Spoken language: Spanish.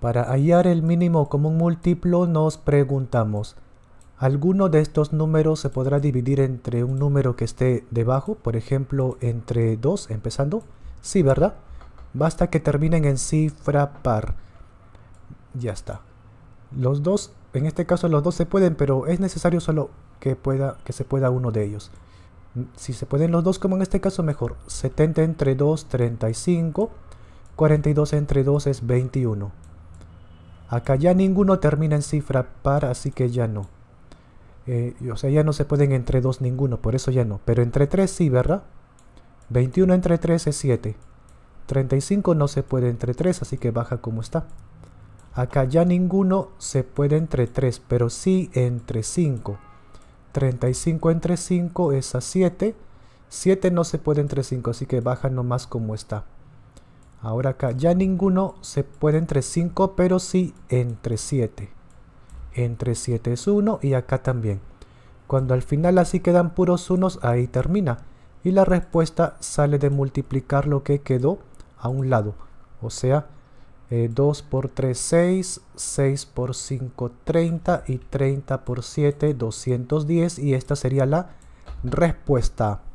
Para hallar el mínimo común múltiplo nos preguntamos, ¿alguno de estos números se podrá dividir entre un número que esté debajo, por ejemplo, entre 2 empezando? Sí, ¿verdad? Basta que terminen en cifra par. Ya está. Los dos, en este caso los dos se pueden, pero es necesario solo que, pueda, que se pueda uno de ellos. Si se pueden los dos, como en este caso, mejor. 70 entre 2, 35. 42 entre 2 es 21. Acá ya ninguno termina en cifra par, así que ya no. Eh, o sea, ya no se pueden entre 2 ninguno, por eso ya no. Pero entre 3 sí, ¿verdad? 21 entre 3 es 7. 35 no se puede entre 3, así que baja como está. Acá ya ninguno se puede entre 3, pero sí entre 5. 35 entre 5 es a 7. 7 no se puede entre 5, así que baja nomás como está. Ahora acá ya ninguno se puede entre 5, pero sí entre 7. Entre 7 es 1 y acá también. Cuando al final así quedan puros unos, ahí termina. Y la respuesta sale de multiplicar lo que quedó a un lado. O sea, 2 eh, por 3, 6. 6 por 5, 30. Y 30 por 7, 210. Y esta sería la respuesta.